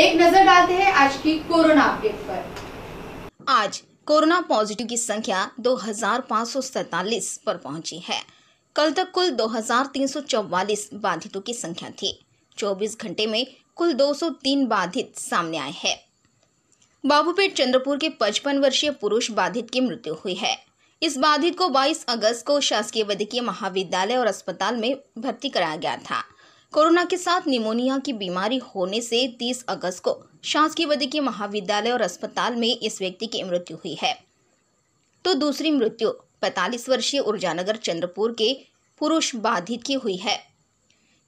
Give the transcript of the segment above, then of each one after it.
एक नजर डालते हैं आज की कोरोना अपडेट पर आज कोरोना पॉजिटिव की संख्या दो पर पहुंची है कल तक कुल 2,344 बाधितों की संख्या थी 24 घंटे में कुल 203 बाधित सामने आए हैं बाबूपेट चंद्रपुर के 55 वर्षीय पुरुष बाधित की मृत्यु हुई है इस बाधित को 22 अगस्त को शासकीय वैद्यकीय महाविद्यालय और अस्पताल में भर्ती कराया गया था कोरोना के साथ निमोनिया की बीमारी होने से 30 अगस्त को शासकीय के महाविद्यालय और अस्पताल में इस व्यक्ति की मृत्यु हुई है तो दूसरी मृत्यु 45 वर्षीय ऊर्जानगर चंद्रपुर के पुरुष बाधित की हुई है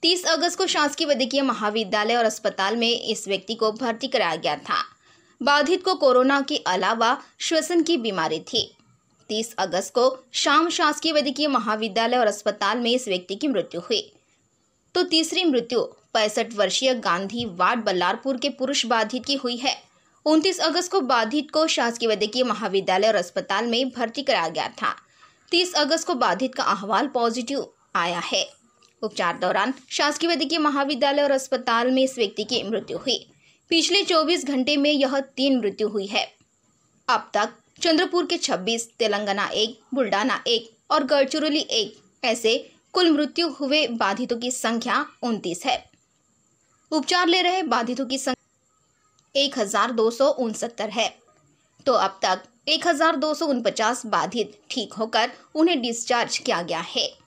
30 अगस्त को शासकीय वैद्यकीय महाविद्यालय और अस्पताल में इस व्यक्ति को भर्ती कराया गया था बाधित को कोरोना के अलावा श्वसन की बीमारी थी 30 अगस्त को शाम शासकीय वैद्यकीय महाविद्यालय और अस्पताल में इस व्यक्ति की मृत्यु हुई तो तीसरी मृत्यु पैंसठ वर्षीय गांधी वार्ड बल्लारपुर के पुरुष बाधित की हुई है 29 अगस्त को बाधित को शासकीय वैद्यकीय महाविद्यालय और अस्पताल में भर्ती कराया गया था 30 अगस्त को बाधित का अहवाल पॉजिटिव आया है उपचार दौरान शासकीय वैद्यकीय महाविद्यालय और अस्पताल में इस व्यक्ति की मृत्यु हुई पिछले 24 घंटे में यह तीन मृत्यु हुई है अब तक चंद्रपुर के 26, तेलंगाना एक बुल्डाना एक और गढ़चिरौली एक ऐसे कुल मृत्यु हुए बाधितों की संख्या उनतीस है उपचार ले रहे बाधितों की संख्या एक हजार दो सौ उनसत्तर है तो अब तक एक हजार दो सौ उनपचास बाधित ठीक होकर उन्हें डिस्चार्ज किया गया है